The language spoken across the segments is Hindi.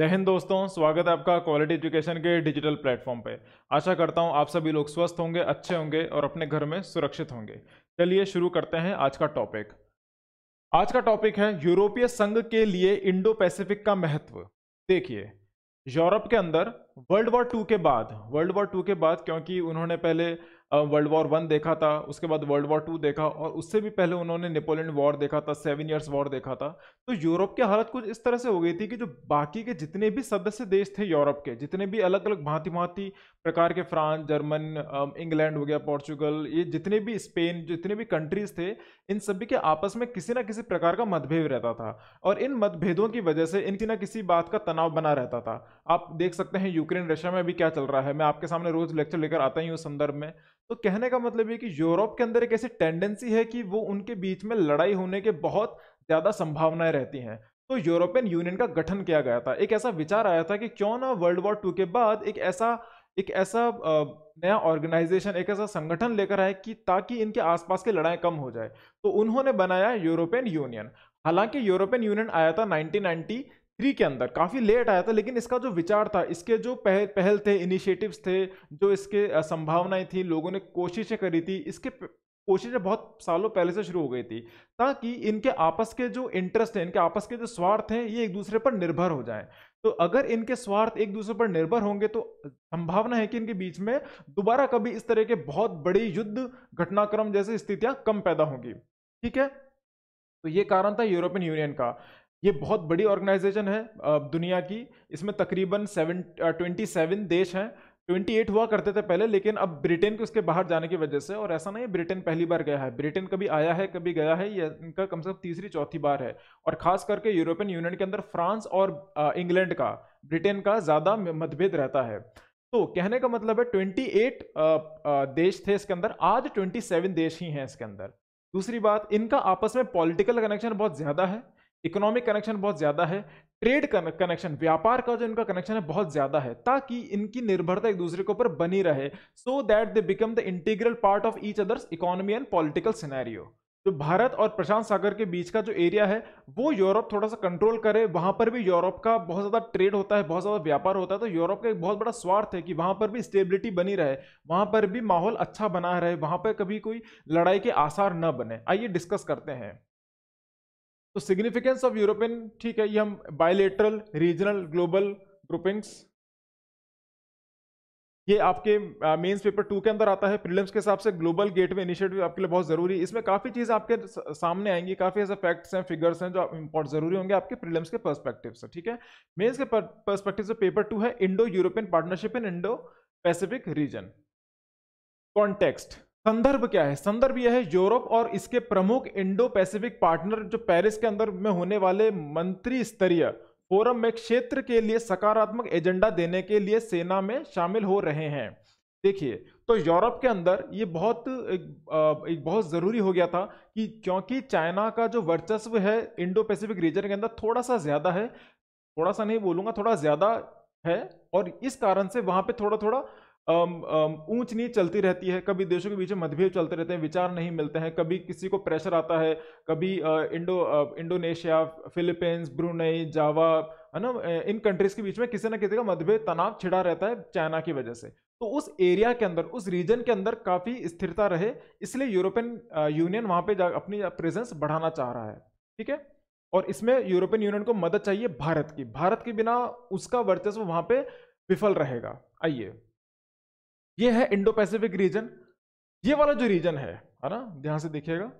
जय हिंद दोस्तों स्वागत है आपका क्वालिटी एजुकेशन के डिजिटल प्लेटफॉर्म पे आशा करता हूँ आप सभी लोग स्वस्थ होंगे अच्छे होंगे और अपने घर में सुरक्षित होंगे चलिए शुरू करते हैं आज का टॉपिक आज का टॉपिक है यूरोपीय संघ के लिए इंडो पैसिफिक का महत्व देखिए यूरोप के अंदर वर्ल्ड वॉर टू के बाद वर्ल्ड वॉर टू के बाद क्योंकि उन्होंने पहले वर्ल्ड वॉर वन देखा था उसके बाद वर्ल्ड वॉर टू देखा और उससे भी पहले उन्होंने नेपोलियन वॉर देखा था सेवन ईयर्स वॉर देखा था तो यूरोप की हालत कुछ इस तरह से हो गई थी कि जो बाकी के जितने भी सदस्य देश थे यूरोप के जितने भी अलग अलग भांति भांति प्रकार के फ्रांस जर्मन इंग्लैंड हो गया पोर्चुगल ये जितने भी स्पेन जितने भी कंट्रीज थे इन सभी के आपस में किसी ना किसी प्रकार का मतभेद रहता था और इन मतभेदों की वजह से इनकी ना किसी बात का तनाव बना रहता था आप देख सकते हैं यूक्रेन रशिया में भी क्या चल रहा है मैं आपके सामने रोज लेक्चर लेकर आता ही उस संदर्भ में तो कहने का मतलब ये कि यूरोप के अंदर एक ऐसी टेंडेंसी है कि वो उनके बीच में लड़ाई होने के बहुत ज़्यादा संभावनाएं रहती हैं तो यूरोपियन यूनियन का गठन किया गया था एक ऐसा विचार आया था कि क्यों ना वर्ल्ड वॉर टू के बाद एक ऐसा एक ऐसा नया ऑर्गेनाइजेशन एक ऐसा संगठन लेकर आए कि ताकि इनके आसपास की लड़ाई कम हो जाए तो उन्होंने बनाया यूरोपियन यूनियन हालांकि यूरोपियन यूनियन आया था 1993 के अंदर काफ़ी लेट आया था लेकिन इसका जो विचार था इसके जो पहल पहल थे इनिशिएटिव्स थे जो इसके संभावनाएं थी लोगों ने कोशिशें करी थी इसके कोशिशें बहुत सालों पहले से शुरू हो गई थी ताकि इनके आपस के जो इंटरेस्ट हैं इनके आपस के जो स्वार्थ हैं ये एक दूसरे पर निर्भर हो जाएं तो अगर इनके स्वार्थ एक दूसरे पर निर्भर होंगे तो संभावना है कि इनके बीच में दोबारा कभी इस तरह के बहुत बड़ी युद्ध घटनाक्रम जैसी स्थितियां कम पैदा होंगी ठीक है तो ये कारण था यूरोपियन यूनियन का ये बहुत बड़ी ऑर्गेनाइजेशन है दुनिया की इसमें तकरीबन सेवन ट्वेंटी सेवन देश हैं 28 हुआ करते थे पहले लेकिन अब ब्रिटेन के उसके बाहर जाने की वजह से और ऐसा नहीं है ब्रिटेन पहली बार गया है ब्रिटेन कभी आया है कभी गया है ये इनका कम से कम तीसरी चौथी बार है और खास करके यूरोपियन यूनियन के अंदर फ्रांस और इंग्लैंड का ब्रिटेन का ज़्यादा मतभेद रहता है तो कहने का मतलब है ट्वेंटी देश थे इसके अंदर आज ट्वेंटी देश ही हैं इसके अंदर दूसरी बात इनका आपस में पॉलिटिकल कनेक्शन बहुत ज़्यादा है इकोनॉमिक कनेक्शन बहुत ज़्यादा है ट्रेड कनेक्शन व्यापार का जो इनका कनेक्शन है बहुत ज़्यादा है ताकि इनकी निर्भरता एक दूसरे के ऊपर बनी रहे so that they become the integral part of each others economy and political scenario जो भारत और प्रशांत सागर के बीच का जो एरिया है वो यूरोप थोड़ा सा कंट्रोल करे वहाँ पर भी यूरोप का बहुत ज़्यादा ट्रेड होता है बहुत ज़्यादा व्यापार होता है तो यूरोप का एक बहुत बड़ा स्वार्थ है कि वहाँ पर भी स्टेबिलिटी बनी रहे वहाँ पर भी माहौल अच्छा बना रहे वहाँ पर कभी कोई लड़ाई के आसार न बने आइए डिस्कस करते हैं तो सिग्निफिकेंस ऑफ यूरोपियन ठीक है ये हम बायोलेटरल रीजनल ग्लोबल ग्रुपिंग्स ये आपके मेंस पेपर टू के अंदर आता है प्रीलिम्स के हिसाब से ग्लोबल गेटवे इनिशिएटिव आपके लिए बहुत जरूरी है इसमें काफी चीज आपके सामने आएंगी काफी ऐसे फैक्ट्स हैं फिगर्स हैं जो इंपॉर्ट जरूरी होंगे आपके प्रीलिम्स के पर्सपेक्टिव से ठीक है मेंस के पर्सपेक्टिव से पेपर टू है Indo European partnership in Indo Pacific region context संदर्भ क्या है संदर्भ यह है यूरोप और इसके प्रमुख इंडो पैसिफिक पार्टनर जो पेरिस के अंदर में होने वाले मंत्री स्तरीय फोरम में क्षेत्र के लिए सकारात्मक एजेंडा देने के लिए सेना में शामिल हो रहे हैं देखिए तो यूरोप के अंदर ये बहुत एक, एक बहुत ज़रूरी हो गया था कि क्योंकि चाइना का जो वर्चस्व है इंडो पैसिफिक रीजन के अंदर थोड़ा सा ज़्यादा है थोड़ा सा नहीं बोलूंगा थोड़ा ज़्यादा है और इस कारण से वहां पे थोड़ा थोड़ा ऊंच नीच चलती रहती है कभी देशों के बीच में मतभेद चलते रहते हैं विचार नहीं मिलते हैं कभी किसी को प्रेशर आता है कभी Indo Indonesia Philippines Brunei Java है ना इन कंट्रीज के बीच में किसी ना किसी का मतभेद तनाव छिड़ा रहता है चाइना की वजह से तो उस एरिया के अंदर उस रीजन के अंदर काफ़ी स्थिरता रहे इसलिए यूरोपियन यूनियन वहाँ पर जा अपनी प्रेजेंस बढ़ाना चाह रहा है ठीक है और इसमें यूरोपियन यूनियन को मदद चाहिए भारत की भारत के बिना उसका वर्चस्व वहाँ पर विफल रहेगा आइए ये है इंडो पैसिफिक रीजन ये वाला जो रीजन है है ना ध्यान से देखिएगा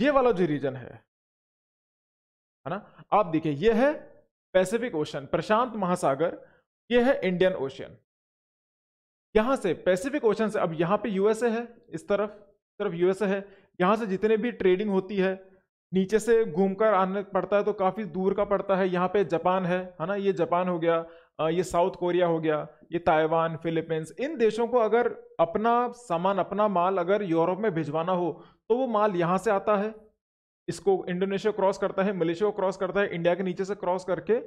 ये वाला जो रीजन है है ना आप देखिए ये है पैसिफिक ओशन प्रशांत महासागर ये है इंडियन ओशन यहां से पैसिफिक ओशन से अब यहां पे यूएसए है इस तरफ तरफ यूएसए है यहां से जितने भी ट्रेडिंग होती है नीचे से घूमकर आने पड़ता है तो काफ़ी दूर का पड़ता है यहाँ पे जापान है है ना ये जापान हो गया ये साउथ कोरिया हो गया ये ताइवान फिलीपींस इन देशों को अगर अपना सामान अपना माल अगर यूरोप में भिजवाना हो तो वो माल यहाँ से आता है इसको इंडोनेशिया क्रॉस करता है मलेशिया को क्रॉस करता है इंडिया के नीचे से क्रॉस करके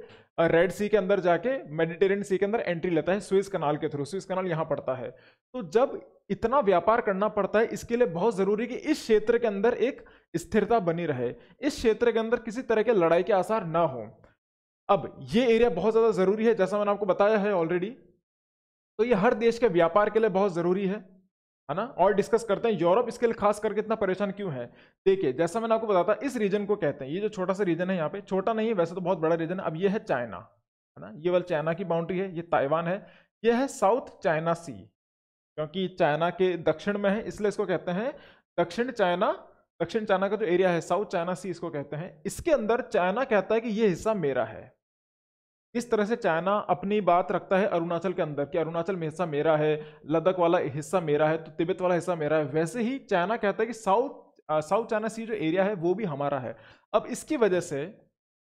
रेड सी के अंदर जाके मेडिटेरियन सी के अंदर एंट्री लेता है स्विस कनाल के थ्रू स्विस कनाल यहाँ पड़ता है तो जब इतना व्यापार करना पड़ता है इसके लिए बहुत ज़रूरी कि इस क्षेत्र के अंदर एक स्थिरता बनी रहे इस क्षेत्र के अंदर किसी तरह के लड़ाई के आसार ना हों अब ये एरिया बहुत ज़्यादा ज़रूरी है जैसा मैंने आपको बताया है ऑलरेडी तो ये हर देश के व्यापार के लिए बहुत ज़रूरी है है ना और डिस्कस करते हैं यूरोप इसके लिए खास करके इतना परेशान क्यों है देखिए जैसा मैंने आपको बताता इस रीजन को कहते हैं ये जो छोटा सा रीजन है यहाँ पे छोटा नहीं है वैसे तो बहुत बड़ा रीजन है अब ये है चाइना है ना ये वाल चाइना की बाउंड्री है ये ताइवान है ये है साउथ चाइना सी क्योंकि चाइना के दक्षिण में है इसलिए इसको कहते हैं दक्षिण चाइना दक्षिण चाइना का जो एरिया है साउथ चाइना सी इसको कहते हैं इसके अंदर चाइना कहता है कि ये हिस्सा मेरा है इस तरह से चाइना अपनी बात रखता है अरुणाचल के अंदर कि अरुणाचल में हिस्सा मेरा है लद्दाख वाला हिस्सा मेरा है तो तिब्बत वाला हिस्सा मेरा है वैसे ही चाइना कहता है कि साउथ साउथ चाइना सी जो एरिया है वो भी हमारा है अब इसकी वजह से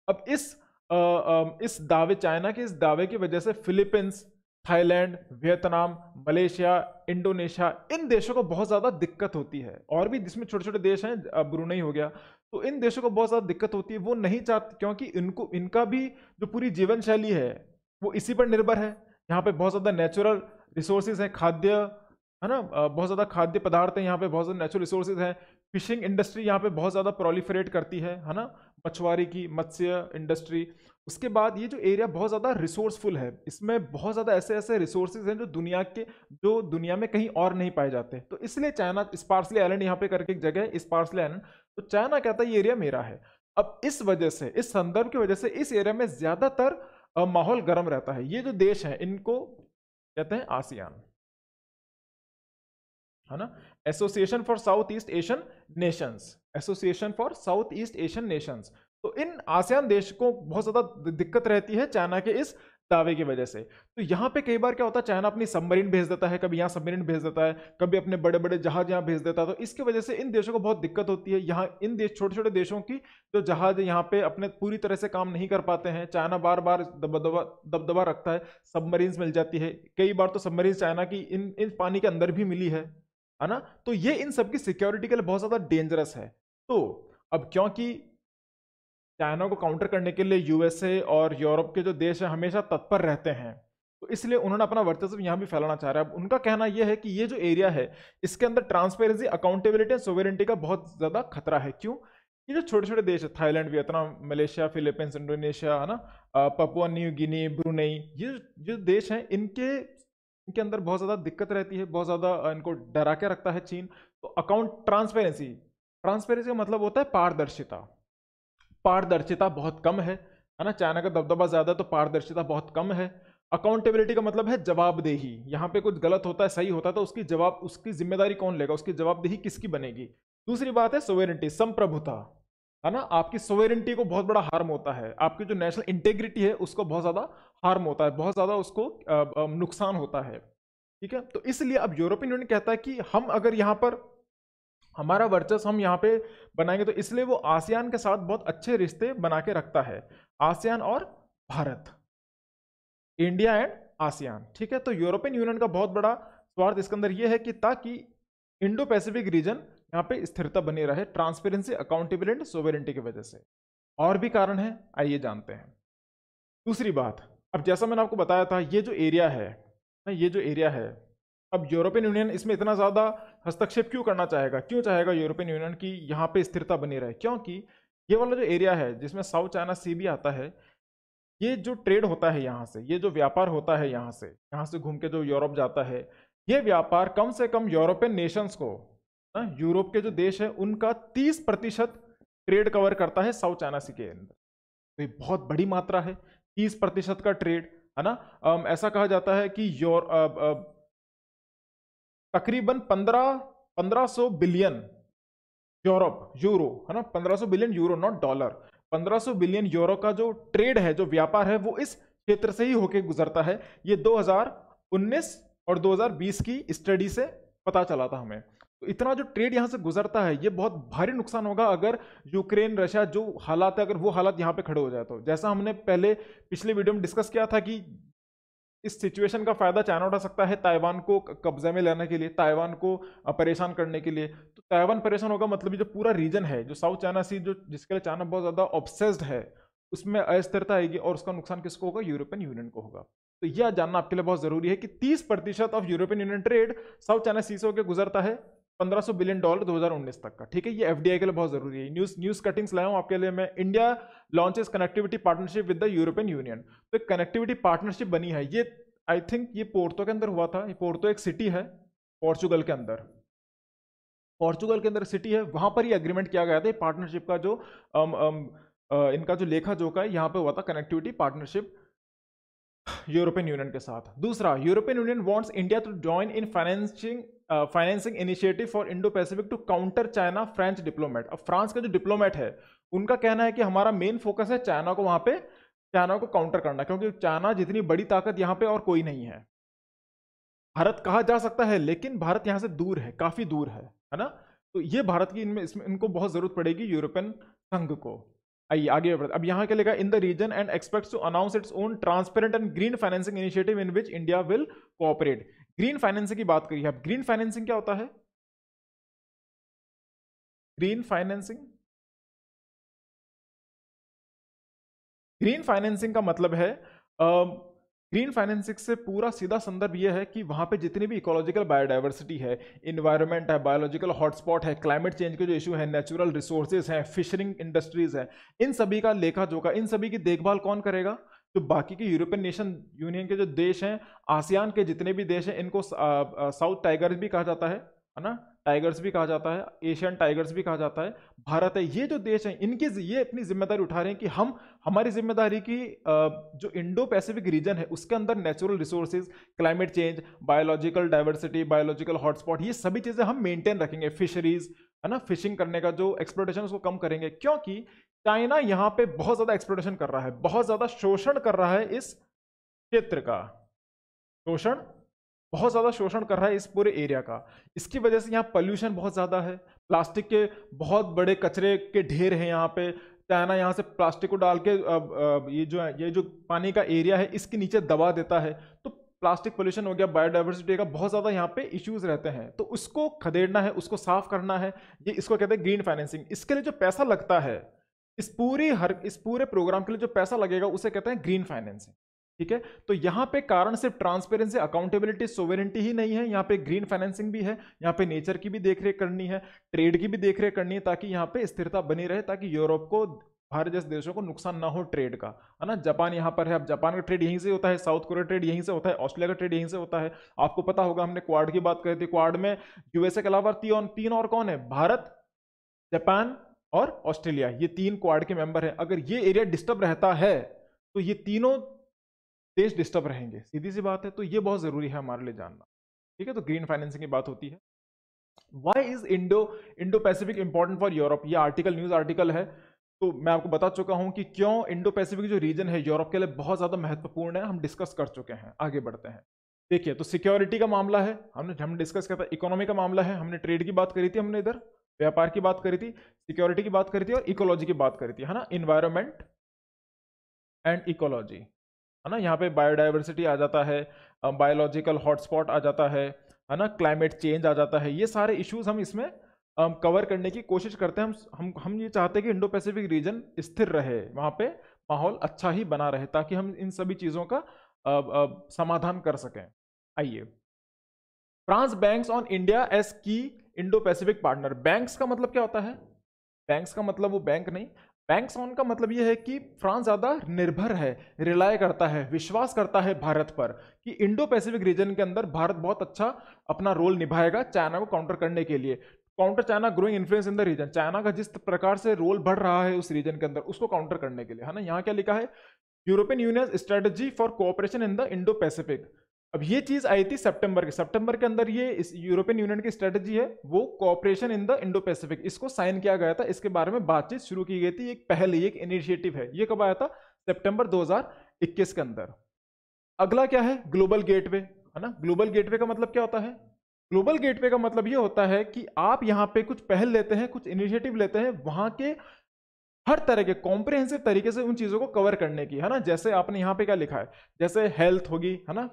अब इस आ, आ, इस दावे चाइना के इस दावे की वजह से Philippines Thailand Vietnam Malaysia Indonesia इन देशों को बहुत ज़्यादा दिक्कत होती है और भी जिसमें छोटे छोटे देश हैं ब्रुनई हो गया तो इन देशों को बहुत ज़्यादा दिक्कत होती है वो नहीं चाहते क्योंकि इनको इनका भी जो पूरी जीवन शैली है वो इसी पर निर्भर है यहाँ पे बहुत ज़्यादा नेचुरल रिसोर्सेज हैं खाद्य है ना बहुत ज़्यादा खाद्य पदार्थ हैं यहाँ पे बहुत ज़्यादा नेचुरल रिसोर्सेज हैं फिशिंग इंडस्ट्री यहाँ पे बहुत ज़्यादा प्रोलीफरेट करती है है ना मछुआरी की मत्स्य इंडस्ट्री उसके बाद ये जो एरिया बहुत ज़्यादा रिसोर्सफुल है इसमें बहुत ज़्यादा ऐसे ऐसे रिसोर्सेज हैं जो दुनिया के जो दुनिया में कहीं और नहीं पाए जाते तो इसलिए चाइना स्पार्सली आइलैंड यहाँ पे करके एक जगह है स्पार्सली आइलैंड तो चाइना कहता है ये एरिया मेरा है अब इस वजह से इस संदर्भ की वजह से इस एरिया में ज्यादातर माहौल गर्म रहता है ये जो देश है इनको कहते हैं आसियान है ना association for south east Asian nations association for south east Asian nations तो इन आसियान देश को बहुत ज्यादा दिक्कत रहती है चाइना के इस दावे की वजह से तो यहाँ पे कई बार क्या होता है चाइना अपनी सबमरीन भेज देता है कभी यहाँ सबमरीन भेज देता है कभी अपने बड़े बड़े जहाज यहाँ भेज देता है तो इसकी वजह से इन देशों को बहुत दिक्कत होती है यहाँ इन देश छोटे छोटे देशों की जो जहाज यहाँ पे अपने पूरी तरह से काम नहीं कर पाते हैं चाइना बार बार दबदबा दबदबा रखता है सबमरीन्स मिल जाती है कई बार तो सबमरीन चाइना की इन इन पानी के अंदर भी मिली है है ना तो ये इन सबकी सिक्योरिटी के लिए बहुत ज़्यादा डेंजरस है तो अब क्योंकि चाइना को काउंटर करने के लिए यूएसए और यूरोप के जो देश हैं हमेशा तत्पर रहते हैं तो इसलिए उन्होंने अपना वर्चस्व यहाँ भी फैलाना चाह रहा है अब उनका कहना यह है कि ये जो एरिया है इसके अंदर ट्रांसपेरेंसी अकाउंटेबिलिटी एंड सोवेरेंटी का बहुत ज़्यादा खतरा है क्यों ये जो छोटे छोटे देश है Thailand Vietnam Malaysia Philippines Indonesia है ना पपुआ न्यू गिनी ब्रुनई ये जो देश हैं इनके इनके अंदर बहुत ज़्यादा दिक्कत रहती है बहुत ज़्यादा इनको डरा के रखता है चीन तो अकाउंट ट्रांसपेरेंसी ट्रांसपेरेंसी का मतलब होता है पारदर्शिता पारदर्शिता बहुत कम है है ना चाइना का दबदबा ज़्यादा तो पारदर्शिता बहुत कम है अकाउंटेबिलिटी का मतलब है जवाबदेही यहाँ पे कुछ गलत होता है सही होता है तो उसकी जवाब उसकी जिम्मेदारी कौन लेगा उसकी जवाबदेही किसकी बनेगी दूसरी बात है सोवेरेंटी संप्रभुता है ना आपकी सोवेरेंटी को बहुत बड़ा हार्म होता है आपकी जो नेशनल इंटेग्रिटी है उसको बहुत ज़्यादा हार्म होता है बहुत ज़्यादा उसको नुकसान होता है ठीक है तो इसलिए अब यूरोपियन यूनियन कहता है कि हम अगर यहाँ पर हमारा वर्चस्व हम यहाँ पे बनाएंगे तो इसलिए वो आसियान के साथ बहुत अच्छे रिश्ते बना के रखता है आसियान और भारत इंडिया एंड आसियान ठीक है तो यूरोपियन यूनियन का बहुत बड़ा स्वार्थ इसके अंदर यह है कि ताकि इंडो पैसिफिक रीजन यहाँ पे स्थिरता बनी रहे ट्रांसपेरेंसी अकाउंटेबिलिटी एंड सोवेरेंटी की वजह से और भी कारण है आइए जानते हैं दूसरी बात अब जैसा मैंने आपको बताया था ये जो एरिया है ये जो एरिया है अब यूरोपियन यूनियन इसमें इतना ज़्यादा हस्तक्षेप क्यों करना चाहेगा क्यों चाहेगा यूरोपियन यूनियन की यहाँ पे स्थिरता बनी रहे क्योंकि ये वाला जो एरिया है जिसमें साउथ चाइना सी भी आता है ये जो ट्रेड होता है यहाँ से ये जो व्यापार होता है यहाँ से यहाँ से घूम के जो यूरोप जाता है ये व्यापार कम से कम यूरोपियन नेशंस को ना हाँ, यूरोप के जो देश है उनका तीस प्रतिशत ट्रेड कवर करता है साउथ चाइना सी के अंदर तो ये बहुत बड़ी मात्रा है तीस प्रतिशत का ट्रेड है ना ऐसा कहा जाता है कि योर तकरीबन पंद्रह पंद्रह सौ बिलियन यूरोप यूरो है ना पंद्रह सौ बिलियन यूरो नॉट डॉलर पंद्रह सौ बिलियन यूरो का जो ट्रेड है जो व्यापार है वो इस क्षेत्र से ही होके गुजरता है ये 2019 और 2020 की स्टडी से पता चला था हमें तो इतना जो ट्रेड यहाँ से गुजरता है ये बहुत भारी नुकसान होगा अगर यूक्रेन रशिया जो हालात है अगर वो हालात यहाँ पे खड़े हो जाए तो जैसा हमने पहले पिछले वीडियो में डिस्कस किया था कि इस सिचुएशन का फ़ायदा चाइना उठा सकता है ताइवान को कब्जे में लेने के लिए ताइवान को परेशान करने के लिए तो ताइवान परेशान होगा मतलब जो पूरा रीजन है जो साउथ चाइना सी जो जिसके लिए चाइना बहुत ज़्यादा ऑब्सेस्ड है उसमें अस्थिरता आएगी और उसका नुकसान किसको होगा यूरोपियन यूनियन को होगा तो यह जानना आपके लिए बहुत ज़रूरी है कि 30 प्रतिशत of European Union trade South China Sea से होकर गुजरता है 1500 बिलियन डॉलर 2019 तक का ठीक है ये एफडीआई के लिए बहुत जरूरी है न्यूज न्यूज कटिंग्स लाया हूँ आपके लिए मैं India launches connectivity partnership with the European Union तो एक कनेक्टिविटी पार्टनरशिप बनी है ये आई थिंक ये पोर्तो के अंदर हुआ था ये पोर्तो एक सिटी है पोर्चुगल के अंदर पोर्चुगल के अंदर सिटी है वहां पर ही अग्रीमेंट किया गया था पार्टनरशिप का जो अम, अम, अम, इनका जो लेखा जोखा है यहाँ पर हुआ था कनेक्टिविटी पार्टनरशिप यूरोपियन यूनियन के साथ दूसरा European Union wants India to join in financing financing initiative for Indo Pacific to counter China French diplomat अब फ्रांस का जो डिप्लोमेट है उनका कहना है कि हमारा मेन फोकस है चाइना को वहां पे चाइना को काउंटर करना क्योंकि चाइना जितनी बड़ी ताकत यहाँ पे और कोई नहीं है भारत कहा जा सकता है लेकिन भारत यहाँ से दूर है काफ़ी दूर है है ना तो ये भारत की इनमें इसमें इनको बहुत ज़रूरत पड़ेगी यूरोपियन संघ को आइए आगे अब यहाँ के लेगा in the region and expects to announce its own transparent and green financing initiative in which India will cooperate green financing की बात करिए आप ग्रीन फाइनेंसिंग क्या होता है ग्रीन फाइनेंसिंग ग्रीन फाइनेंसिंग का मतलब है ग्रीन फाइनेंसिंग से पूरा सीधा संदर्भ यह है कि वहां पे जितनी भी इकोलॉजिकल बायोडाइवर्सिटी है इन्वायरमेंट है बायोलॉजिकल हॉटस्पॉट है क्लाइमेट चेंज के जो इशू है नेचुरल रिसोर्सेज हैं फिशरिंग इंडस्ट्रीज हैं इन सभी का लेखा जोखा इन सभी की देखभाल कौन करेगा जो बाकी के यूरोपियन नेशन यूनियन के जो देश हैं आसियान के जितने भी देश हैं इनको साउथ टाइगर्स भी कहा जाता है है ना टाइगर्स भी कहा जाता है एशियन टाइगर्स भी कहा जाता है भारत है ये जो देश हैं इनकी ये अपनी जिम्मेदारी उठा रहे हैं कि हम हमारी जिम्मेदारी की जो इंडो पैसिफिक रीजन है उसके अंदर natural resources climate change biological diversity biological hotspot ये सभी चीज़ें हम मेंटेन रखेंगे फिशरीज है ना फिशिंग करने का जो एक्सप्लोटेशन उसको कम करेंगे क्योंकि चाइना यहां पे बहुत ज्यादा एक्सप्लोटेशन कर रहा है बहुत ज्यादा शोषण कर रहा है इस क्षेत्र का शोषण बहुत ज़्यादा शोषण कर रहा है इस पूरे एरिया का इसकी वजह से यहाँ पॉल्यूशन बहुत ज़्यादा है प्लास्टिक के बहुत बड़े कचरे के ढेर हैं यहाँ पे चाइना यहाँ से प्लास्टिक को डाल के अब ये जो है ये जो पानी का एरिया है इसके नीचे दबा देता है तो प्लास्टिक पोल्यूशन हो गया बायोडाइवर्सिटी का बहुत ज़्यादा यहाँ पे इश्यूज रहते हैं तो उसको खदेड़ना है उसको साफ करना है ये इसको कहते हैं ग्रीन फाइनेंसिंग इसके लिए जो पैसा लगता है इस पूरी हर इस पूरे प्रोग्राम के लिए जो पैसा लगेगा उसे कहते हैं ग्रीन फाइनेंसिंग ठीक है तो यहां पे कारण सिर्फ ट्रांसपेरेंसी अकाउंटेबिलिटी सोवेरेंटी ही नहीं है यहां पे ग्रीन फाइनेंसिंग भी है यहां पे नेचर की भी देखरेख करनी है ट्रेड की भी देखरेख करनी है ताकि यहां पे स्थिरता बनी रहे ताकि यूरोप को भारत जैसे देशों को नुकसान ना हो ट्रेड का है ना जापान यहाँ पर है अब जापान का ट्रेड यहीं से होता है साउथ कोरिया ट्रेड यहीं से होता है ऑस्ट्रेलिया का ट्रेड यहीं से होता है आपको पता होगा हमने क्वाड की बात करी थी क्वाड में यूएसए के अलावा तीन तीन और कौन है भारत जापान और ऑस्ट्रेलिया ये तीन क्वाड के मेंबर हैं अगर ये एरिया डिस्टर्ब रहता है तो ये तीनों देश डिस्टर्ब रहेंगे सीधी सी बात है तो ये बहुत ज़रूरी है हमारे लिए जानना ठीक है तो ग्रीन फाइनेंसिंग की बात होती है why is Indo Indo Pacific important for Europe ये आर्टिकल न्यूज़ आर्टिकल है तो मैं आपको बता चुका हूं कि क्यों इंडो पैसिफिक जो रीजन है यूरोप के लिए बहुत ज़्यादा महत्वपूर्ण है हम डिस्कस कर चुके हैं आगे बढ़ते हैं देखिए तो सिक्योरिटी का मामला है हमने हम डिस्कस किया था इकोनॉमी का मामला है हमने ट्रेड की बात करी थी हमने इधर व्यापार की बात करी थी सिक्योरिटी की बात करी थी और इकोलॉजी की बात करी थी है ना इन्वायरमेंट एंड इकोलॉजी है ना यहाँ पे बायोडाइवर्सिटी आ जाता है बायोलॉजिकल हॉटस्पॉट आ जाता है है ना क्लाइमेट चेंज आ जाता है ये सारे इश्यूज हम इसमें कवर करने की कोशिश करते हैं हम हम हम ये चाहते हैं कि इंडो पैसिफिक रीजन स्थिर रहे वहाँ पे माहौल अच्छा ही बना रहे ताकि हम इन सभी चीज़ों का अब, अब, समाधान कर सकें आइए France banks on India as key Indo Pacific partner banks का मतलब क्या होता है बैंक्स का मतलब वो बैंक नहीं बैंक्स ऑन का मतलब ये है कि फ्रांस ज़्यादा निर्भर है रिलाय करता है विश्वास करता है भारत पर कि इंडो पैसिफिक रीजन के अंदर भारत बहुत अच्छा अपना रोल निभाएगा चाइना को काउंटर करने के लिए counter China growing influence in the region China का जिस प्रकार से रोल बढ़ रहा है उस रीजन के अंदर उसको काउंटर करने के लिए है ना यहाँ क्या लिखा है European Union strategy for cooperation in the Indo Pacific अब ये चीज आई थी सितंबर के सितंबर के अंदर ये इस यूरोपियन यूनियन की स्ट्रेटजी है वो cooperation in the Indo Pacific इसको साइन किया गया था इसके बारे में बातचीत शुरू की गई थी एक पहले एक इनिशिएटिव है ये कब आया था सितंबर 2021 के अंदर अगला क्या है ग्लोबल गेटवे है ना ग्लोबल गेटवे का मतलब क्या होता है ग्लोबल गेटवे का मतलब ये होता है कि आप यहाँ पे कुछ पहल लेते हैं कुछ इनिशिएटिव लेते हैं वहां के हर तरह के कॉम्प्रिहेंसिव तरीके से उन चीज़ों को कवर करने की है ना जैसे आपने यहाँ पे क्या लिखा है जैसे हेल्थ होगी है ना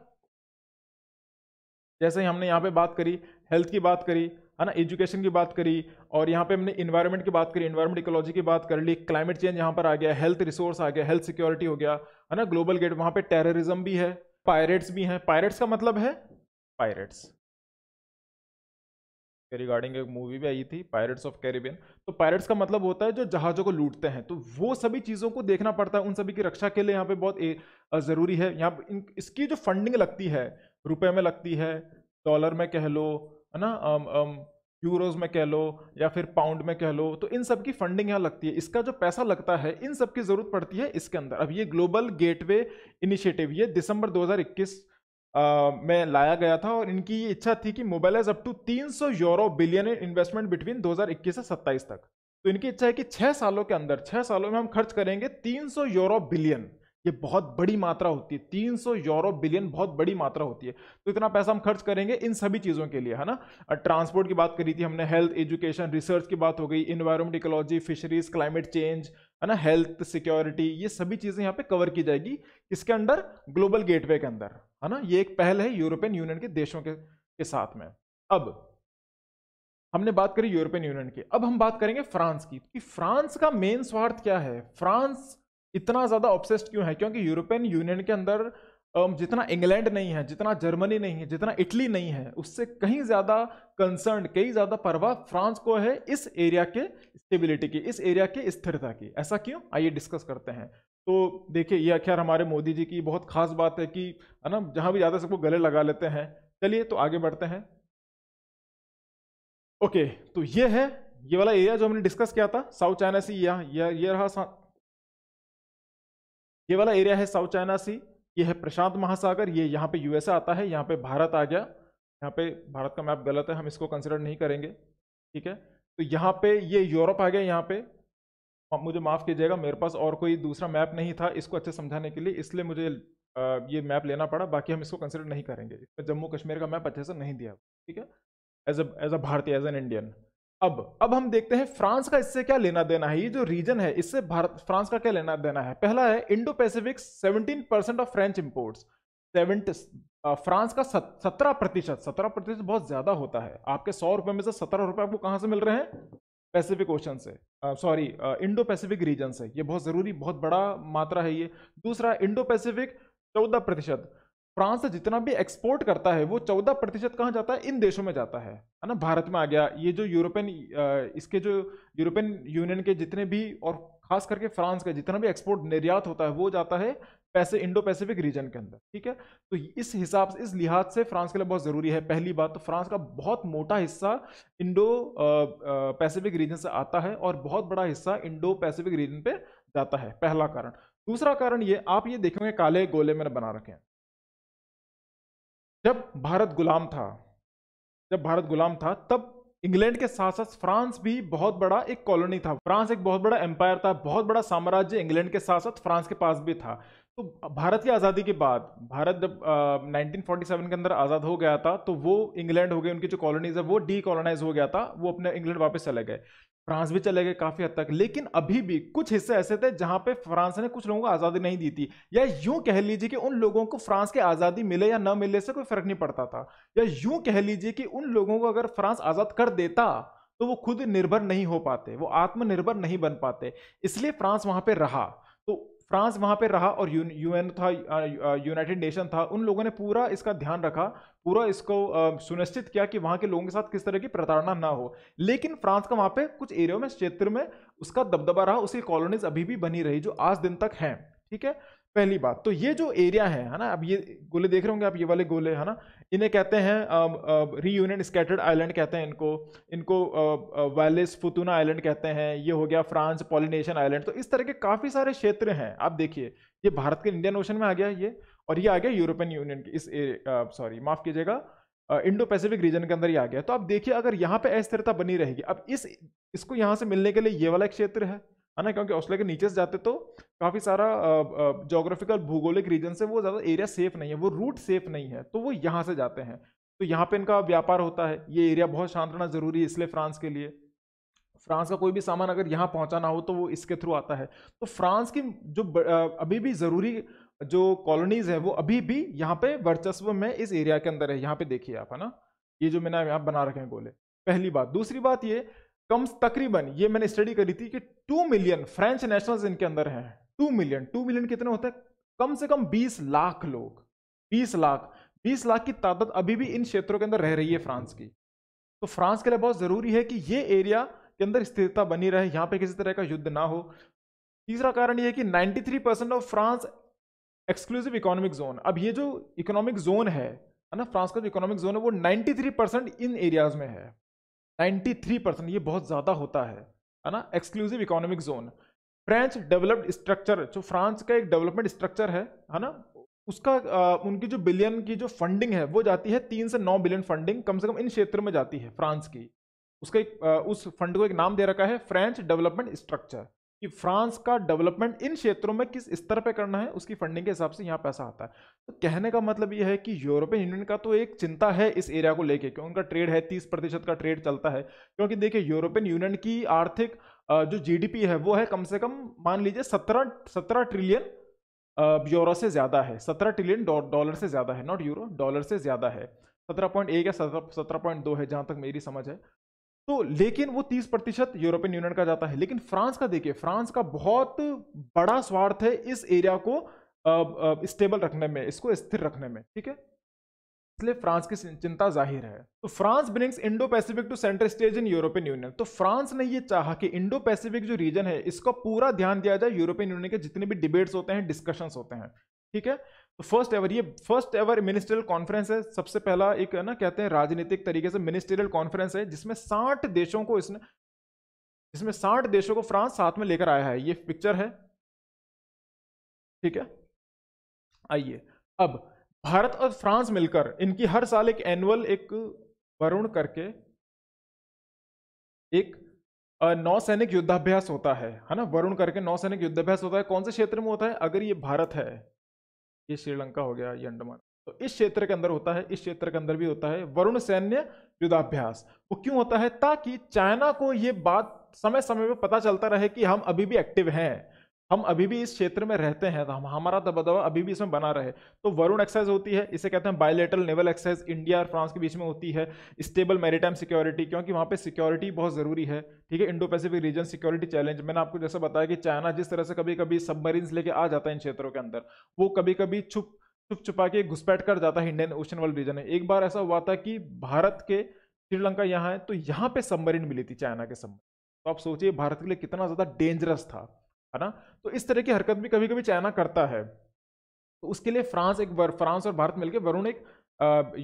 जैसे ही हमने यहाँ पे बात करी हेल्थ की बात करी है ना एजुकेशन की बात करी और यहाँ पे हमने इन्वायरमेंट की बात करी इन्वायरमेंट इकोलॉजी की बात कर ली क्लाइमेट चेंज यहाँ पर आ गया हेल्थ रिसोर्स आ गया हेल्थ सिक्योरिटी हो गया है ना ग्लोबल गेट वहाँ पे टेररिज्म भी है पायरेट्स भी हैं पायरेट्स का मतलब है पायरेट्स रिगार्डिंग एक मूवी भी आई थी पायरेट्स ऑफ कैरिबियन तो पायरेट्स का मतलब होता है जो जहाज़ों को लूटते हैं तो वो सभी चीज़ों को देखना पड़ता है उन सभी की रक्षा के लिए यहाँ पे बहुत ज़रूरी है यहाँ इसकी जो फंडिंग लगती है रुपए में लगती है डॉलर में कह लो है ना यूरोज में कह लो या फिर पाउंड में कह लो तो इन सब की फंडिंग यहाँ लगती है इसका जो पैसा लगता है इन सब की ज़रूरत पड़ती है इसके अंदर अब ये ग्लोबल गेटवे इनिशिएटिव ये दिसंबर 2021 में लाया गया था और इनकी ये इच्छा थी कि as up to 300 euro billion investment between 2021 से 27 तक तो इनकी इच्छा है कि छः सालों के अंदर छः सालों में हम खर्च करेंगे तीन यूरो बिलियन ये बहुत बड़ी मात्रा होती है 300 यूरो बिलियन बहुत बड़ी मात्रा होती है तो इतना पैसा हम खर्च करेंगे इन सभी चीज़ों के लिए है ना ट्रांसपोर्ट की बात करी थी हमने हेल्थ एजुकेशन रिसर्च की बात हो गई environment ecology fisheries climate change है ना हेल्थ सिक्योरिटी ये सभी चीज़ें यहाँ पे कवर की जाएगी इसके अंदर ग्लोबल गेटवे के अंदर है ना ये एक पहल है यूरोपियन यूनियन के देशों के, के साथ में अब हमने बात करी यूरोपियन यूनियन की अब हम बात करेंगे फ्रांस की कि फ्रांस का मेन स्वार्थ क्या है फ्रांस इतना ज़्यादा ऑप्सेस्ड क्यों है क्योंकि यूरोपियन यूनियन के अंदर जितना इंग्लैंड नहीं है जितना जर्मनी नहीं है जितना इटली नहीं है उससे कहीं ज़्यादा कंसर्न कहीं ज़्यादा परवाह फ्रांस को है इस एरिया के स्टेबिलिटी की इस एरिया की स्थिरता की ऐसा क्यों आइए डिस्कस करते हैं तो देखिए ये खैर हमारे मोदी जी की बहुत खास बात है कि है ना जहां भी ज़्यादा सबको गले लगा लेते हैं चलिए तो आगे बढ़ते हैं ओके तो ये है ये वाला एरिया जो हमने डिस्कस किया था साउथ चाइना सी या ये रहा ये वाला एरिया है साउथ चाइना सी ये है प्रशांत महासागर ये यहाँ पे यूएसए आता है यहाँ पे भारत आ गया यहाँ पे भारत का मैप गलत है हम इसको कंसिडर नहीं करेंगे ठीक है तो यहाँ पे ये यूरोप आ गया यहाँ पे मुझे माफ़ कीजिएगा मेरे पास और कोई दूसरा मैप नहीं था इसको अच्छे समझाने के लिए इसलिए मुझे ये मैप लेना पड़ा बाकी हम इसको कंसिडर नहीं करेंगे इसमें जम्मू कश्मीर का मैप अच्छे से नहीं दिया ठीक है एज अ एज अ भारतीय एज एन इंडियन अब अब हम देखते हैं फ्रांस का इससे क्या लेना देना है ये जो रीजन है इससे भारत फ्रांस का क्या लेना देना है पहला है Indo Pacific 17 percent of French imports France का सत्रह प्रतिशत सत्रह प्रतिशत बहुत ज्यादा होता है आपके सौ रुपए में से सत्रह रुपए आपको कहाँ से मिल रहे हैं पैसिफिक ओशन से सॉरी इंडो पैसिफिक रीजन से ये बहुत जरूरी बहुत बड़ा मात्रा है ये दूसरा इंडो पैसिफिक चौदह प्रतिशत फ्रांस जितना भी एक्सपोर्ट करता है वो चौदह प्रतिशत कहाँ जाता है इन देशों में जाता है है ना भारत में आ गया ये जो यूरोपियन इसके जो यूरोपियन यूनियन के जितने भी और खास करके फ्रांस का जितना भी एक्सपोर्ट निर्यात होता है वो जाता है पैसे इंडो पैसिफिक रीजन के अंदर ठीक है तो इस हिसाब से इस लिहाज से फ्रांस के लिए बहुत ज़रूरी है पहली बात तो फ्रांस का बहुत मोटा हिस्सा इंडो पैसिफिक रीजन से आता है और बहुत बड़ा हिस्सा इंडो पैसिफिक रीजन पर जाता है पहला कारण दूसरा कारण ये आप ये देखेंगे काले गोले मैंने बना रखे हैं जब भारत गुलाम था जब भारत गुलाम था तब इंग्लैंड के साथ साथ फ्रांस भी बहुत बड़ा एक कॉलोनी था फ्रांस एक बहुत बड़ा एम्पायर था बहुत बड़ा साम्राज्य इंग्लैंड के साथ साथ फ्रांस के पास भी था तो भारत की आज़ादी के बाद भारत जब आ, 1947 के अंदर आज़ाद हो गया था तो वो इंग्लैंड हो गए उनकी जो कॉलोनीज है वो डी हो गया था वो अपने इंग्लैंड वापस चले गए फ्रांस भी चले गए काफी हद तक लेकिन अभी भी कुछ हिस्से ऐसे थे जहां पे फ्रांस ने कुछ लोगों को आजादी नहीं दी थी या यूं कह लीजिए कि उन लोगों को फ्रांस की आजादी मिले या न मिलने से कोई फर्क नहीं पड़ता था या यूं कह लीजिए कि उन लोगों को अगर फ्रांस आजाद कर देता तो वो खुद निर्भर नहीं हो पाते वो आत्मनिर्भर नहीं बन पाते इसलिए फ्रांस वहां पर रहा तो फ्रांस वहां पर रहा और यूएन था यूनाइटेड नेशन था उन लोगों ने पूरा इसका ध्यान रखा पूरा इसको सुनिश्चित किया कि वहां के लोगों के साथ किस तरह की प्रताड़ना ना हो लेकिन फ्रांस का वहां पे कुछ एरियो में क्षेत्र में उसका दबदबा रहा उसकी कॉलोनीज अभी भी बनी रही जो आज दिन तक है ठीक है पहली बात तो ये जो एरिया है है ना अब ये गोले देख रहे होंगे आप ये वाले गोले है ना इन्हें कहते हैं री यूनियन स्कैटर्ड आइलैंड कहते हैं इनको इनको वैलिस फुतुना आइलैंड कहते हैं ये हो गया फ्रांस पॉलिनेशन आइलैंड तो इस तरह के काफ़ी सारे क्षेत्र हैं आप देखिए ये भारत के इंडियन ओशन में आ गया ये और ये आ गया यूरोपियन यूनियन के इस सॉरी माफ कीजिएगा इंडो पैसिफिक रीजन के अंदर ही आ गया तो आप देखिए अगर यहाँ पे अस्थिरता बनी रहेगी अब इस इसको यहाँ से मिलने के लिए ये वाला क्षेत्र है है ना क्योंकि ऑस्ट्रेलिया के नीचे से जाते तो काफ़ी सारा जोग्राफिकल भूगोलिक रीजन से वो ज़्यादा एरिया सेफ नहीं है वो रूट सेफ नहीं है तो वो यहाँ से जाते हैं तो यहाँ पे इनका व्यापार होता है ये एरिया बहुत शांत रहना जरूरी है इसलिए फ्रांस के लिए फ्रांस का कोई भी सामान अगर यहाँ पहुँचाना हो तो वो इसके थ्रू आता है तो फ्रांस की जो अभी भी ज़रूरी जो कॉलोनीज है वो अभी भी यहाँ पे वर्चस्व में इस एरिया के अंदर है यहाँ पे देखिए आप है ना ये जो मैंने यहाँ बना रखे हैं गोले पहली बात दूसरी बात ये कम तकरीबन ये मैंने स्टडी करी थी कि टू मिलियन फ्रेंच नेशनल्स इनके अंदर हैं टू मिलियन टू मिलियन कितने होते हैं कम से कम बीस लाख लोग बीस लाख बीस लाख की तादाद अभी भी इन क्षेत्रों के अंदर रह रही है फ्रांस की तो फ्रांस के लिए बहुत ज़रूरी है कि ये एरिया के अंदर स्थिरता बनी रहे यहाँ पे किसी तरह का युद्ध ना हो तीसरा कारण यह कि 93 percent of France exclusive economic zone अब ये जो इकोनॉमिक जोन है है ना फ्रांस का जो इकोनॉमिक जोन है वो 93 परसेंट इन एरियाज में है 93 परसेंट ये बहुत ज़्यादा होता है है ना exclusive economic zone French developed structure जो फ्रांस का एक डेवलपमेंट स्ट्रक्चर है है ना उसका आ, उनकी जो बिलियन की जो फंडिंग है वो जाती है तीन से नौ बिलियन फंडिंग कम से कम इन क्षेत्र में जाती है फ्रांस की उसका एक आ, उस फंड को एक नाम दे रखा है फ्रेंच डेवलपमेंट स्ट्रक्चर कि फ्रांस का डेवलपमेंट इन क्षेत्रों में किस स्तर पे करना है उसकी फंडिंग के हिसाब से यहाँ पैसा आता है तो कहने का मतलब यह है कि यूरोपियन यूनियन का तो एक चिंता है इस एरिया को लेके क्योंकि उनका ट्रेड है तीस प्रतिशत का ट्रेड चलता है क्योंकि देखिए यूरोपियन यूनियन की आर्थिक जो जीडीपी है वो है कम से कम मान लीजिए सत्रह सत्रह ट्रिलियन यूरो से ज़्यादा है सत्रह ट्रिलियन डॉलर से ज़्यादा है नॉट यूरो डॉलर से ज़्यादा है सत्रह पॉइंट एक या सत्रह पॉइंट दो है जहाँ तक मेरी समझ है तो लेकिन वो 30 प्रतिशत यूरोपियन यूनियन का जाता है लेकिन फ्रांस का देखिए फ्रांस का बहुत बड़ा स्वार्थ है इस एरिया को स्टेबल रखने में इसको स्थिर रखने में ठीक है इसलिए फ्रांस की चिंता जाहिर है तो France brings Indo Pacific to centre stage in European Union तो फ्रांस ने ये चाहा कि इंडो पैसिफिक जो रीजन है इसका पूरा ध्यान दिया जाए यूरोपियन यूनियन के जितने भी डिबेट्स होते हैं डिस्कशंस होते हैं ठीक है फर्स्ट एवर ये फर्स्ट एवर मिनिस्ट्रियल कॉन्फ्रेंस है सबसे पहला एक ना कहते हैं राजनीतिक तरीके से मिनिस्ट्रियल कॉन्फ्रेंस है जिसमें साठ देशों को इसने जिसमें साठ देशों को फ्रांस साथ में लेकर आया है ये पिक्चर है ठीक है आइए अब भारत और फ्रांस मिलकर इनकी हर साल एक एनुअल एक वरुण करके एक नौसैनिक युद्धाभ्यास होता है है ना वरुण करके नौसैनिक युद्धाभ्यास होता है कौन से क्षेत्र में होता है अगर ये भारत है ये श्रीलंका हो गया ये अंडमान तो इस क्षेत्र के अंदर होता है इस क्षेत्र के अंदर भी होता है वरुण सैन्य युद्धाभ्यास वो क्यों होता है ताकि चाइना को ये बात समय समय में पता चलता रहे कि हम अभी भी एक्टिव हैं हम अभी भी इस क्षेत्र में रहते हैं तो हम हमारा दबदबा अभी भी इसमें बना रहे तो वरुण एक्साइज होती है इसे कहते हैं बायोलेटल नेवल एक्साइज इंडिया और फ्रांस के बीच में होती है स्टेबल मेरीटाइम सिक्योरिटी क्योंकि वहाँ पे सिक्योरिटी बहुत ज़रूरी है ठीक है Indo Pacific region security challenge मैंने आपको जैसे बताया कि चाइना जिस तरह से कभी कभी सबमरीन्स लेके आ जाता है इन क्षेत्रों के अंदर वो कभी कभी छुप छुप छुपा के घुसपैठ कर जाता है इंडियन ओशन वर्ल्ड रीजन में एक बार ऐसा हुआ था कि भारत के श्रीलंका यहाँ है तो यहाँ पे सबमरीन मिली थी चाइना के सब तो आप सोचिए भारत के लिए कितना ज़्यादा डेंजरस था है ना तो इस तरह की हरकत भी कभी कभी चाइना करता है तो उसके लिए फ्रांस एक फ्रांस और भारत मिलकर वरुण एक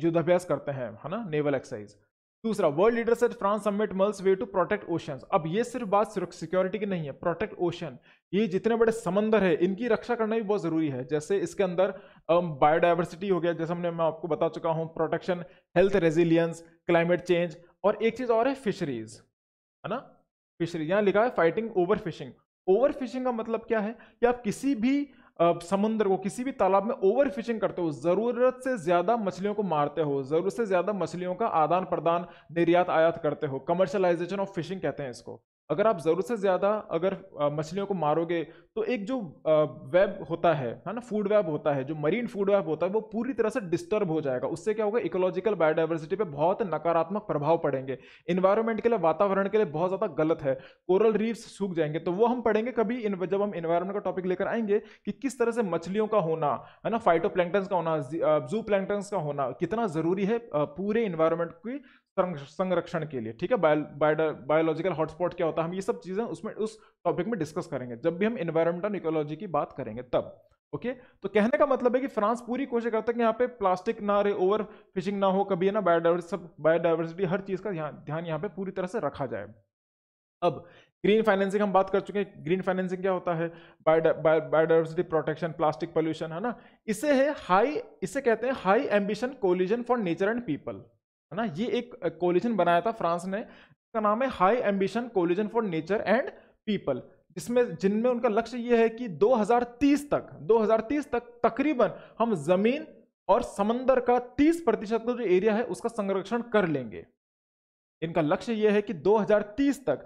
युद्धाभ्यास करते हैं है ना नेवल एक्सरसाइज दूसरा world leader set France summit mulls way to protect ocean अब ये सिर्फ बात सिक्योरिटी की नहीं है प्रोटेक्ट ओशन ये जितने बड़े समंदर है इनकी रक्षा करना भी बहुत जरूरी है जैसे इसके अंदर बायोडाइवर्सिटी हो गया जैसे हमने मैं आपको बता चुका हूँ protection health resilience climate change और एक चीज़ और है फिशरीज है ना फिशरीज यहाँ लिखा है fighting over fishing over fishing का मतलब क्या है कि आप किसी भी समुद्र को किसी भी तालाब में ओवर फिशिंग करते हो ज़रूरत से ज़्यादा मछलियों को मारते हो ज़रूरत से ज़्यादा मछलियों का आदान प्रदान निर्यात आयात करते हो कमर्शलाइजेशन ऑफ फिशिंग कहते हैं इसको अगर आप ज़रूरत से ज़्यादा अगर मछलियों को मारोगे तो एक जो वेब होता है है ना फूड वेब होता है जो मरीन फूड वेब होता है वो पूरी तरह से डिस्टर्ब हो जाएगा उससे क्या होगा इकोलॉजिकल बायोडाइवर्सिटी पे बहुत नकारात्मक प्रभाव पड़ेंगे इन्वायरमेंट के लिए वातावरण के लिए बहुत ज़्यादा गलत है कोरल रीफ्स सूख जाएंगे तो वो हम पढ़ेंगे कभी इन जब हम इन्वायरमेंट का टॉपिक लेकर आएंगे कि किस तरह से मछलियों का होना है ना फाइटो का होना जू का होना कितना ज़रूरी है पूरे इन्वायरमेंट की संरक्षण के लिए ठीक है बायोलॉजिकल हॉटस्पॉट क्या होता है हम ये सब चीज़ें उसमें उस टॉपिक में डिस्कस करेंगे जब भी हम इन्वायरमेंटल इकोलॉजी की बात करेंगे तब ओके तो कहने का मतलब है कि फ्रांस पूरी कोशिश करता है कि यहाँ पे प्लास्टिक ना रहे ओवर फिशिंग ना हो कभी है ना बायोडाइवर्स सब बायोडाइवर्सिटी हर चीज़ का ध्यान यहाँ पे पूरी तरह से रखा जाए अब ग्रीन फाइनेंसिंग हम बात कर चुके हैं ग्रीन फाइनेंसिंग क्या होता है बायोडाइवर्सिटी प्रोटेक्शन प्लास्टिक पोल्यूशन है ना इसे है हाई इसे कहते हैं high ambition coalition for nature and people है ना ये एक कोलिजन बनाया था फ्रांस ने इसका नाम है high ambition coalition for nature and people जिसमें जिनमें उनका लक्ष्य ये है कि 2030 तक 2030 तक तकरीबन हम जमीन और समंदर का 30 प्रतिशत का जो एरिया है उसका संरक्षण कर लेंगे इनका लक्ष्य यह है कि 2030 तक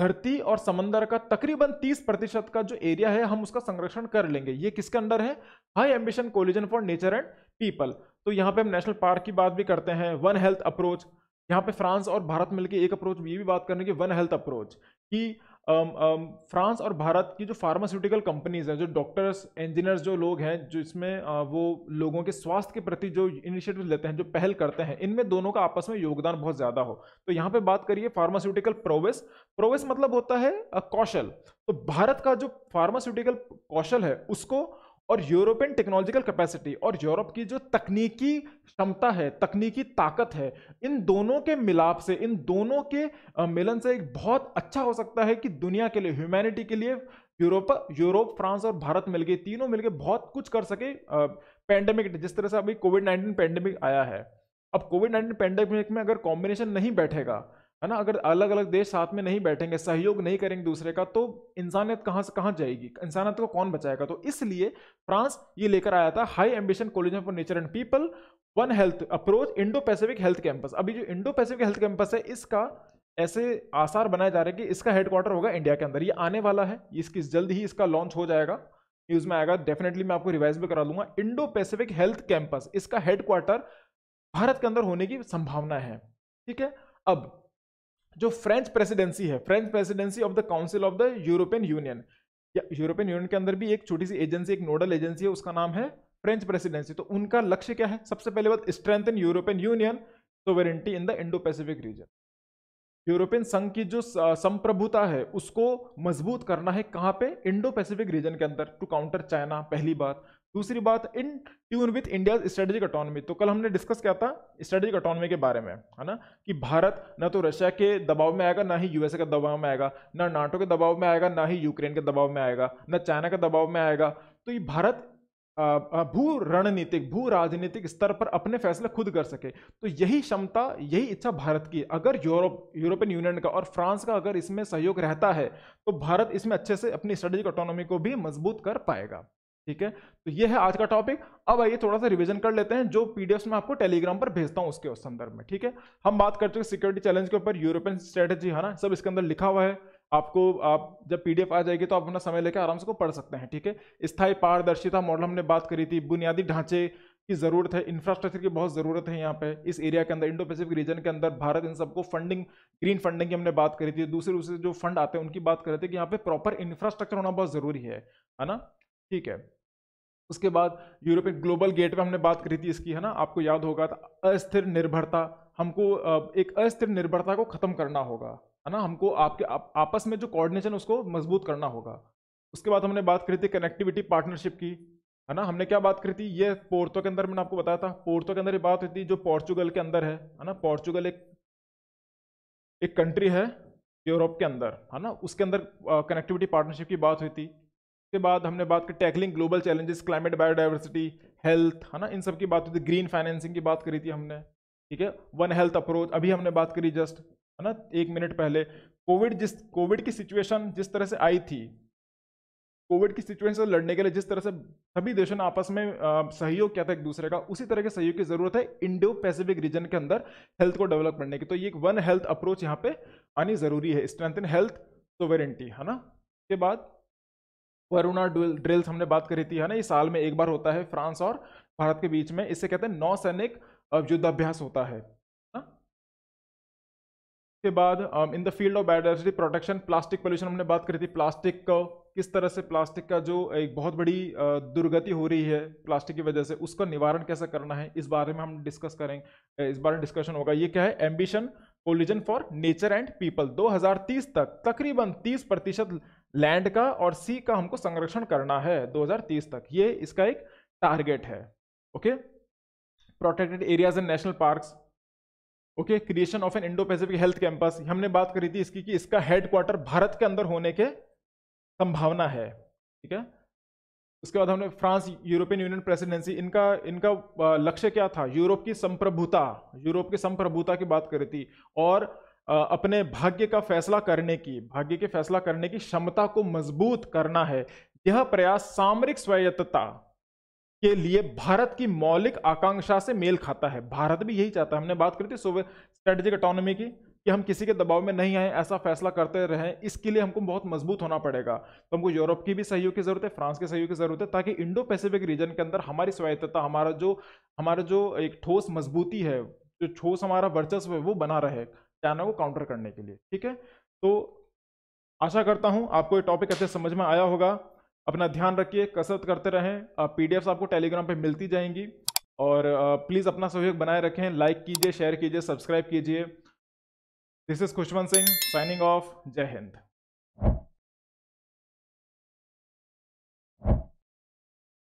धरती और समंदर का तकरीबन 30 प्रतिशत का जो एरिया है हम उसका संरक्षण कर लेंगे ये किसके अंडर है high ambition coalition for nature and people तो यहाँ पे हम नेशनल पार्क की बात भी करते हैं वन हेल्थ अप्रोच यहाँ पे फ्रांस और भारत मिलकर एक अप्रोच ये भी बात करने की वन हेल्थ अप्रोच कि फ्रांस um, um, और भारत की जो फार्मास्यूटिकल कंपनीज हैं जो डॉक्टर्स इंजीनियर्स जो लोग हैं जो इसमें uh, वो लोगों के स्वास्थ्य के प्रति जो इनिशिएटिव लेते हैं जो पहल करते हैं इनमें दोनों का आपस में योगदान बहुत ज़्यादा हो तो यहाँ पे बात करिए फार्मास्यूटिकल प्रोवेस प्रोवेस मतलब होता है कौशल तो भारत का जो फार्मास्यूटिकल कौशल है उसको और यूरोपियन टेक्नोलॉजिकल कैपेसिटी और यूरोप की जो तकनीकी क्षमता है तकनीकी ताकत है इन दोनों के मिलाप से इन दोनों के मिलन से एक बहुत अच्छा हो सकता है कि दुनिया के लिए ह्यूमैनिटी के लिए यूरोप यूरोप फ्रांस और भारत मिल गए तीनों मिलकर बहुत कुछ कर सके पैंडेमिक जिस तरह से अभी कोविड नाइन्टीन पैंडेमिक आया है अब कोविड नाइन्टीन पैंडेमिक में अगर कॉम्बिनेशन नहीं बैठेगा है ना अगर अलग अलग देश साथ में नहीं बैठेंगे सहयोग नहीं करेंगे दूसरे का तो इंसानियत कहाँ से कहाँ जाएगी इंसानियत को कौन बचाएगा तो इसलिए फ्रांस ये लेकर आया था high ambition coalition for nature and people one health approach Indo Pacific health campus अभी जो इंडो पैसिफिक हेल्थ कैंपस है इसका ऐसे आसार बनाए जा रहे हैं कि इसका हेडक्वार्टर होगा इंडिया के अंदर ये आने वाला है इसकी जल्द ही इसका लॉन्च हो जाएगा न्यूज़ में आएगा डेफिनेटली मैं आपको रिवाइज भी करा लूंगा इंडो पैसिफिक हेल्थ कैंपस इसका हेडक्वार्टर भारत के अंदर होने की संभावना है ठीक है अब जो फ्रेंच प्रेसिडेंसी है French presidency of the council of the European Union European Union के अंदर भी एक छोटी सी एजेंसी एक नोडल एजेंसी है उसका नाम है फ्रेंच प्रेसिडेंसी तो उनका लक्ष्य क्या है सबसे पहले बात strength in European Union sovereignty in the Indo Pacific region European संघ की जो संप्रभुता है उसको मजबूत करना है कहाँ पे इंडो पैसिफिक रीजन के अंदर टू काउंटर चाइना पहली बात दूसरी बात in tune with India strategic autonomy तो कल हमने डिस्कस किया था स्ट्रेटेजिक अटोनमी के बारे में है ना कि भारत ना तो रशिया के दबाव में आएगा ना ही यूएसए के दबाव में आएगा ना नाटो के दबाव में आएगा ना ही यूक्रेन के दबाव में आएगा ना चाइना के दबाव में आएगा तो ये भारत भू रणनीतिक भू राजनीतिक स्तर पर अपने फैसले खुद कर सके तो यही क्षमता यही इच्छा भारत की अगर यूरोप यूरोपियन यूनियन का और फ्रांस का अगर इसमें सहयोग रहता है तो भारत इसमें अच्छे से अपनी स्ट्रेटेजिक ऑटोनॉमी को भी मजबूत कर पाएगा ठीक है तो ये है आज का टॉपिक अब आइए थोड़ा सा रिवीजन कर लेते हैं जो पीडीएफ में आपको टेलीग्राम पर भेजता हूँ उसके उस संदर्भ में ठीक है हम बात कर चुके सिक्योरिटी चैलेंज के ऊपर यूरोपियन स्ट्रेटेजी है ना सब इसके अंदर लिखा हुआ है आपको आप जब पीडीएफ आ जाएगी तो आप अपना समय लेकर आराम से को पढ़ सकते हैं ठीक है स्थायी पारदर्शिता मॉडल हमने बात करी थी बुनियादी ढांचे की ज़रूरत है इंफ्रास्ट्रक्चर की बहुत ज़रूरत है यहाँ पे इस एरिया के अंदर इंडो पैसिफिक रीजन के अंदर भारत इन सबको फंडिंग ग्रीन फंडिंग की हमने बात करी थी दूसरे दूसरे जो फंड आते हैं उनकी बात कर रहे थे कि यहाँ पे प्रॉपर इंफ्रास्ट्रक्चर होना बहुत ज़रूरी है ना ठीक है उसके बाद यूरोपियन ग्लोबल गेट हमने बात करी थी इसकी है ना आपको याद होगा अस्थिर निर्भरता हमको एक अस्थिर निर्भरता को खत्म करना होगा है ना हमको आपके आप, आपस में जो कोऑर्डिनेशन उसको मजबूत करना होगा उसके बाद हमने बात करी थी कनेक्टिविटी पार्टनरशिप की है ना हमने क्या बात करी थी ये पोर्तो के अंदर मैंने आपको बताया था पोर्तो के अंदर ये बात हुई थी जो पोर्चुगल के अंदर है है ना पोर्चुगल एक एक कंट्री है यूरोप के अंदर है ना उसके अंदर कनेक्टिविटी पार्टनरशिप की बात हुई थी उसके बाद हमने बात की tackling global challenges climate biodiversity health है ना इन सब की बात थी ग्रीन फाइनेंसिंग की बात करी थी हमने ठीक है वन हेल्थ अप्रोच अभी हमने बात करी जस्ट है ना एक मिनट पहले कोविड जिस कोविड की सिचुएशन जिस तरह से आई थी कोविड की सिचुएशन से लड़ने के लिए जिस तरह से सभी देशों ने आपस में सहयोग किया था एक दूसरे का उसी तरह के सहयोग की जरूरत है इंडो पैसिफिक रीजन के अंदर हेल्थ को डेवलप करने की तो ये एक वन हेल्थ अप्रोच यहाँ पे आनी जरूरी है स्ट्रेंथ इन हेल्थ सोवेरेंटी है ना उसके बाद वरुणा ड्रिल्स हमने बात करी थी है ना ये साल में एक बार होता है फ्रांस और भारत के बीच में इसे कहते हैं नौसैनिक युद्धाभ्यास होता है उसके बाद in the field of biodiversity protection plastic pollution हमने बात करी थी प्लास्टिक का किस तरह से प्लास्टिक का जो एक बहुत बड़ी दुर्गति हो रही है प्लास्टिक की वजह से उसका निवारण कैसे करना है इस बारे में हम डिस्कस करेंगे इस बारे में डिस्कशन होगा ये क्या है ambition coalition for nature and people 2030 तक तकरीबन 30 प्रतिशत लैंड का और सी का हमको संरक्षण करना है 2030 तक ये इसका एक टारगेट है okay protected areas and national parks okay creation of an Indo Pacific health campus हमने बात करी थी इसकी कि इसका हेडक्वार्टर भारत के अंदर होने के संभावना है ठीक है उसके बाद हमने फ्रांस यूरोपियन यूनियन प्रेसिडेंसी इनका इनका लक्ष्य क्या था यूरोप की संप्रभुता यूरोप की संप्रभुता की बात करी थी और अपने भाग्य का फैसला करने की भाग्य के फैसला करने की क्षमता को मजबूत करना है यह प्रयास सामरिक स्वायत्तता के लिए भारत की मौलिक आकांक्षा से मेल खाता है भारत भी यही चाहता है हमने बात करी थी स्ट्रेटेजिक इकोनॉमी की कि हम किसी के दबाव में नहीं आए ऐसा फैसला करते रहें इसके लिए हमको बहुत मजबूत होना पड़ेगा तो हमको यूरोप की भी सहयोग की ज़रूरत है फ्रांस के सहयोग की ज़रूरत है ताकि इंडो पैसिफिक रीजन के अंदर हमारी स्वायत्तता हमारा जो हमारा जो एक ठोस मजबूती है जो ठोस हमारा वर्चस्व है वो बना रहे जाना को काउंटर करने के लिए ठीक है तो आशा करता हूँ आपको ये टॉपिक अच्छे समझ में आया होगा अपना ध्यान रखिए कसरत करते रहें पीडीएफ्स आपको टेलीग्राम पे मिलती जाएंगी और प्लीज़ अपना सहयोग बनाए रखें लाइक कीजिए शेयर कीजिए सब्सक्राइब कीजिए this is Khushwant Singh signing off Jai Hind